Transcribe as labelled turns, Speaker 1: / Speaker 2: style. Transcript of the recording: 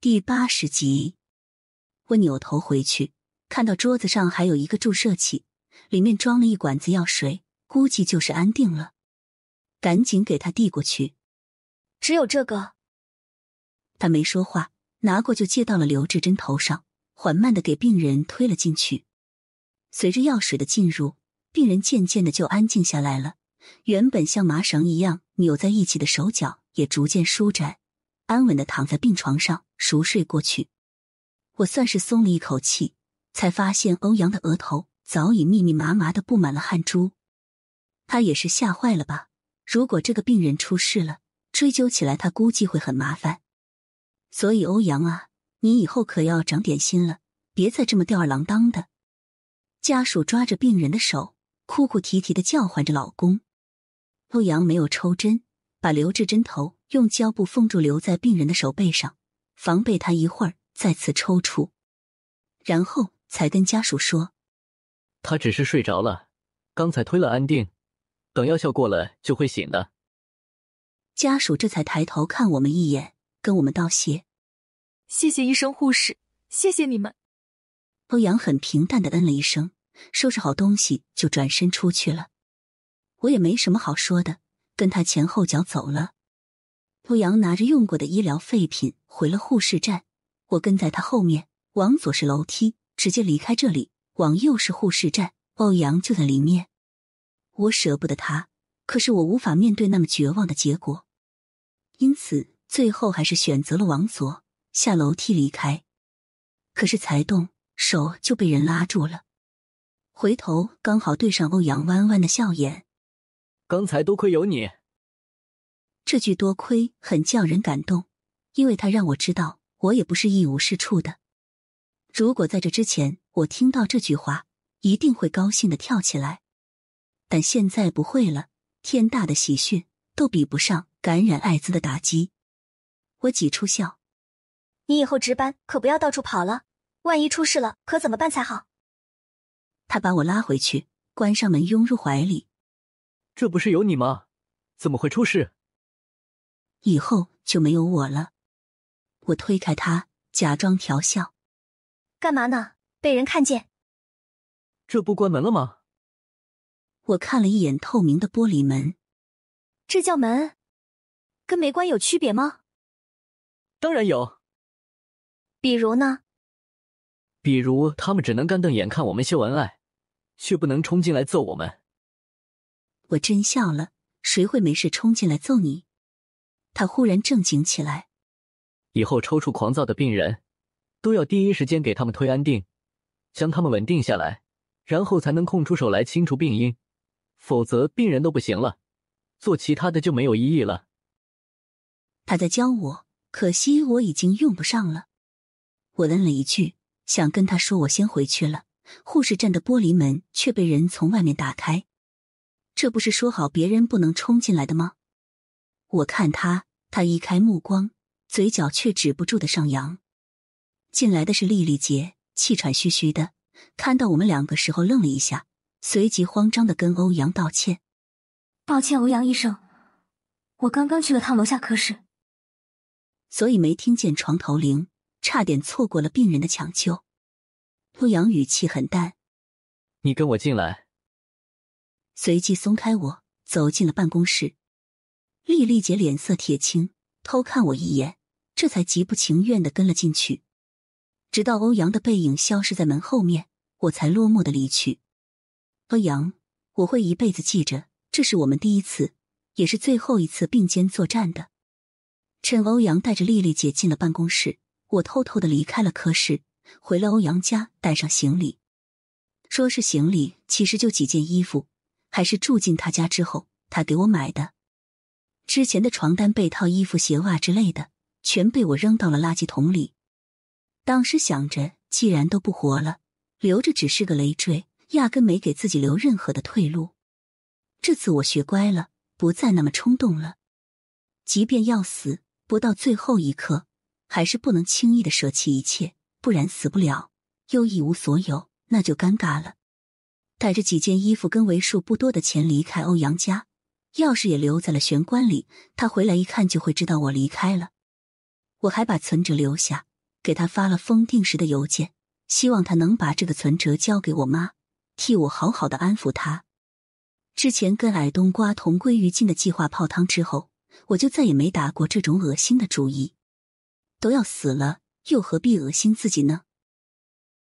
Speaker 1: 第八十集，我扭头回去，看到桌子上还有一个注射器，里面装了一管子药水，估计就是安定了，赶紧给他递过去。只有这个，他没说话，拿过就接到了刘志珍头上，缓慢的给病人推了进去。随着药水的进入，病人渐渐的就安静下来了，原本像麻绳一样扭在一起的手脚也逐渐舒展。安稳的躺在病床上熟睡过去，我算是松了一口气，才发现欧阳的额头早已密密麻麻的布满了汗珠，他也是吓坏了吧？如果这个病人出事了，追究起来他估计会很麻烦，所以欧阳啊，你以后可要长点心了，别再这么吊儿郎当的。家属抓着病人的手，哭哭啼啼的叫唤着老公。欧阳没有抽针，把留置针头。用胶布封住，留在病人的手背上，防备他一会儿再次抽搐，
Speaker 2: 然后才跟家属说：“他只是睡着了，刚才推了安定，等药效过了就会醒的。”家属
Speaker 1: 这才抬头看我们一眼，跟我们道谢：“谢谢医生、护士，谢谢你们。”欧阳很平淡的嗯了一声，收拾好东西就转身出去了。我也没什么好说的，跟他前后脚走了。欧阳拿着用过的医疗废品回了护士站，我跟在他后面，往左是楼梯，直接离开这里；往右是护士站，欧阳就在里面。我舍不得他，可是我无法面对那么绝望的结果，因此最后还是选择了往左下楼梯离开。可是才动手就被人拉住了，回头刚好对上欧阳弯弯的笑眼。刚才多亏有你。这句多亏很叫人感动，因为他让我知道我也不是一无是处的。如果在这之前我听到这句话，一定会高兴的跳起来。但现在不会了，天大的喜讯都比不上感染艾滋的打击。我挤出笑：“你以后值班可不要到处跑了，万一出事了，可怎么办才好？”他把我拉回去，关上门，拥入怀里：“这不是有你吗？怎么会出事？”以后就没有我了。我推开他，假装调笑：“干嘛呢？被人看见。”“这不关门了吗？”我看了一眼透明的玻璃门，“这叫门，跟没关有区别吗？”“
Speaker 2: 当然有。”“
Speaker 1: 比如呢？”“
Speaker 2: 比如他们只能干瞪眼看我们秀恩爱，却不能冲进来揍我们。”“
Speaker 1: 我真笑了，谁会没事冲进来揍你？”他忽然正经起来，
Speaker 2: 以后抽搐狂躁的病人，都要第一时间给他们推安定，将他们稳定下来，然后才能空出手来清除病因，否则病人都不行了，做其他的就没有意义了。
Speaker 1: 他在教我，可惜我已经用不上了。我嗯了一句，想跟他说我先回去了。护士站的玻璃门却被人从外面打开，这不是说好别人不能冲进来的吗？我看他。他移开目光，嘴角却止不住的上扬。进来的是丽丽姐，气喘吁吁的，看到我们两个时候愣了一下，随即慌张的跟欧阳道歉：“抱歉，欧阳医生，我刚刚去了趟楼下科室，所以没听见床头铃，差点错过了病人的抢救。”欧阳语气很淡：“
Speaker 2: 你跟我进来。”
Speaker 1: 随即松开我，走进了办公室。丽丽姐脸色铁青，偷看我一眼，这才极不情愿的跟了进去。直到欧阳的背影消失在门后面，我才落寞的离去。欧阳，我会一辈子记着，这是我们第一次，也是最后一次并肩作战的。趁欧阳带着丽丽姐进了办公室，我偷偷的离开了科室，回了欧阳家，带上行李。说是行李，其实就几件衣服，还是住进他家之后，他给我买的。之前的床单、被套、衣服、鞋袜之类的，全被我扔到了垃圾桶里。当时想着，既然都不活了，留着只是个累赘，压根没给自己留任何的退路。这次我学乖了，不再那么冲动了。即便要死，不到最后一刻，还是不能轻易的舍弃一切，不然死不了又一无所有，那就尴尬了。带着几件衣服跟为数不多的钱离开欧阳家。钥匙也留在了玄关里，他回来一看就会知道我离开了。我还把存折留下，给他发了封定时的邮件，希望他能把这个存折交给我妈，替我好好的安抚她。之前跟矮冬瓜同归于尽的计划泡汤之后，我就再也没打过这种恶心的主意。都要死了，又何必恶心自己呢？